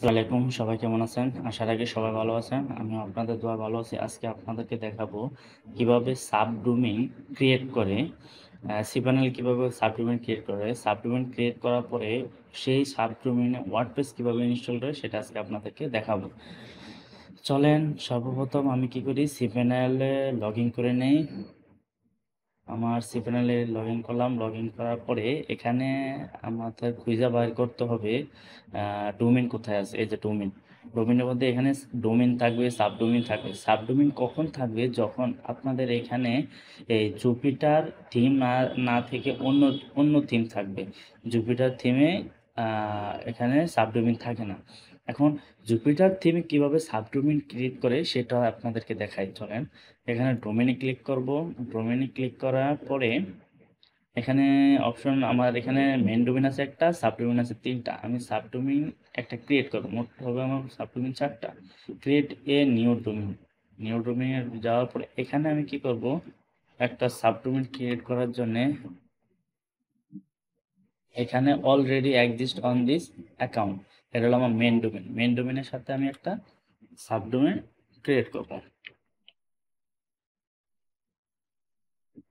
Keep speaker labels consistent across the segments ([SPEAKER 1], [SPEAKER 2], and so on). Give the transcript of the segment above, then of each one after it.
[SPEAKER 1] আসসালামাইকুম সবাই কেমন আছেন আশা রাখি সবাই ভালো আছেন আমি আপনাদের দোয়া ভালো আছি আজকে আপনাদেরকে দেখাবো কিভাবে সাবডোমেইন ক্রিয়েট করে সিপ্যানেল কীভাবে সাবডোমেইন ক্রিয়েট করে সাবডোমেইন ক্রিয়েট করার পরে সেই ওয়ার্ড ওয়ার্ডপ্রেস কীভাবে ইনস্টল করে সেটা আজকে আপনাদেরকে দেখাবো চলেন সর্বপ্রথম আমি কি করি সিপ্যানেলে লগ ইন করে নেই আমার সিপ্যানেলে লগ ইন করলাম লগ ইন করার পরে এখানে আমাদের খুঁজে বাইর করতে হবে ডোমেন কোথায় আছে এই যে ডোমেন ডোমেনের মধ্যে এখানে ডোমেন থাকবে সাবডোমিন থাকবে সাবডোমিন কখন থাকবে যখন আপনাদের এখানে এই জুপিটার থিম না না থেকে অন্য অন্য থিম থাকবে জুপিটার থিমে এখানে সাবডোমিন থাকে না এখন জুপিটার থিমে কিভাবে সাবডোমেন ক্রিয়েট করে সেটা আপনাদেরকে দেখাই চলেন এখানে ডোমেনে ক্লিক করব ডোমেনে ক্লিক করার পরে এখানে অপশন আমার এখানে মেন ডোমেন আছে একটা সাবডোমেন আছে তিনটা আমি সাবডোমেন একটা ক্রিয়েট করবো মোট হবে আমার সাবডোমেন চারটা create a new domain new ডোমেনে যাওয়ার পরে এখানে আমি কি করব একটা সাবডোমেন ক্রিয়েট করার জন্যে এখানে already exist on this account এটা হলো আমার মেন ডোমেন মেন ডোমেনের সাথে আমি একটা সাব ক্রিয়েট করব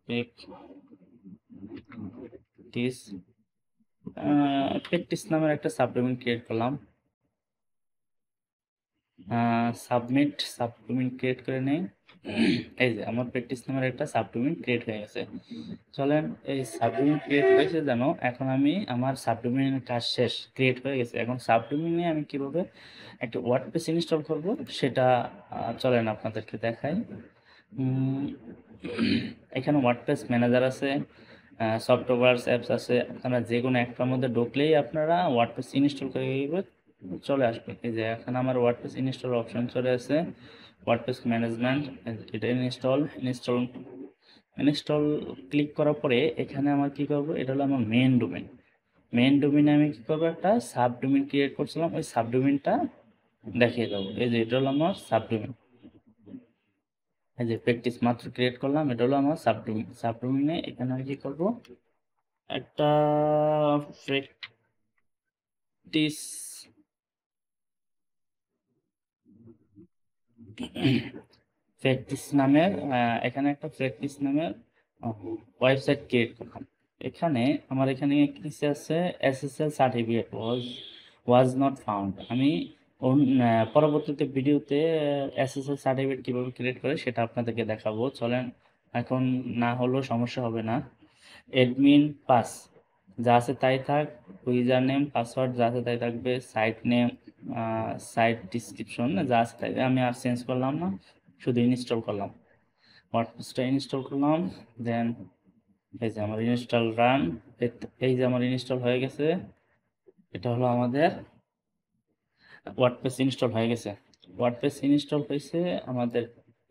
[SPEAKER 1] প্র্যাকটিস প্র্যাকটিস নামের একটা সাব ক্রিয়েট করলাম সাবমিট সাব ক্রিয়েট করে নেই এই যে আমার প্র্যাকটিস নামের একটা সাবডোমিন ক্রিয়েট হয়ে গেছে চলেন এই সাবডোমিন ক্রিয়েট হয়েছে জানো এখন আমি আমার সাবডোমিনের কাজ শেষ ক্রিয়েট হয়ে গেছে এখন সাবডোমিনে আমি কিভাবে একটা ওয়ার্ডপ্রেস ইনস্টল করব সেটা চলেন আপনাদেরকে দেখাই এখানে ওয়ার্ডপ্রেস ম্যানেজার আছে সফটওয়্যার অ্যাপস আছে আপনারা যে কোনো একটার মধ্যে ঢুকলেই আপনারা ওয়ার্ডপ্রেস ইনস্টল করে চলে আসবে এই যে এখানে আমার ওয়ার্ডপ্রেস ইনস্টল অপশন চলে আসে ওয়ার্ডপ্রেস ম্যানেজমেন্ট এটা ইনস্টল ইনস্টল ইনস্টল ক্লিক করার পরে এখানে আমার কি করব এটা হলো আমার মেন ডোমেন মেন ডোমেনে আমি কি করবো একটা সাব ডোমেন ক্রিয়েট করছিলাম ওই সাব ডোমেনটা দেখিয়ে দেবো এই যে এটা হলো আমার সাব ডোমেন এই যে প্র্যাকটিস মাত্র ক্রিয়েট করলাম এটা হলো আমার সাব ডোমেন সাব ডোমেনে এখানে আমি কি করবো একটা প্র্যাকটিস প্র্যাকটিস নামের এখানে একটা প্র্যাকটিস নামের ওয়েবসাইট ক্রিয়েট করলাম এখানে আমার এখানে কিছু আছে SSL certificate was was not found আমি পরবর্তীতে ভিডিওতে এসএসএল সার্টিফিকেট কীভাবে ক্রিয়েট করে সেটা আপনাদেরকে দেখাবো চলেন এখন না হলেও সমস্যা হবে না অ্যাডমিন পাস যা আছে তাই থাক ইউজার নেম পাসওয়ার্ড যা আছে তাই থাকবে সাইট নেম সাইট ডিসক্রিপশন যা আছে তাই আমি আর চেঞ্জ করলাম না শুধু ইনস্টল করলাম হোয়াটসঅ্যাপটা ইনস্টল করলাম দেন এই যে আমার ইনস্টল রান এই যে আমার ইনস্টল হয়ে গেছে এটা হলো আমাদের ওয়ার্ডপ্রেস ইনস্টল হয়ে গেছে ওয়ার্ডপ্রেস ইনস্টল হয়েছে আমাদের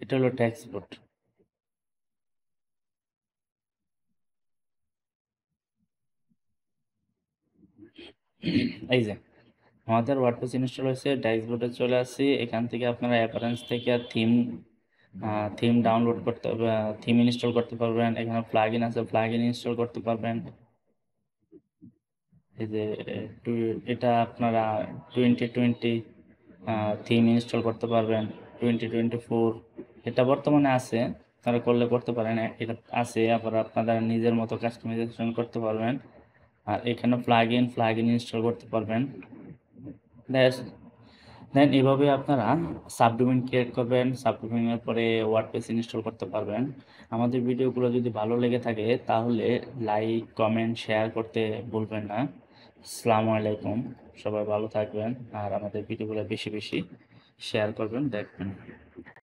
[SPEAKER 1] এটা হলো ট্যাক্সপোর্ট এই যে আমাদের ওয়ার্ডপ্রেস ইনস্টল হয়েছে ড্যাশবোর্ডে চলে আসি এখান থেকে আপনারা অ্যাপারেন্স থেকে থিম থিম ডাউনলোড করতে থিম ইনস্টল করতে পারবেন এখানে প্লাগ ইন আছে প্লাগ ইন ইনস্টল করতে পারবেন এই যে এটা আপনারা টোয়েন্টি টোয়েন্টি থিম ইনস্টল করতে পারবেন টোয়েন্টি টোয়েন্টি ফোর এটা বর্তমানে আছে তারা করলে করতে পারেন এটা আছে আবার আপনারা নিজের মতো কাস্টমাইজেশন করতে পারবেন আর এখানে plugin plugin install করতে পারবেন দেন এভাবে আপনারা সাবডোমেন ক্রিয়েট করবেন সাবডোমেনের পরে ওয়ার্ডপ্রেস ইনস্টল করতে পারবেন আমাদের ভিডিওগুলো যদি ভালো লেগে থাকে তাহলে লাইক কমেন্ট শেয়ার করতে ভুলবেন না আসসালামু আলাইকুম সবাই ভালো থাকবেন আর আমাদের ভিডিওগুলো বেশি বেশি শেয়ার করবেন দেখবেন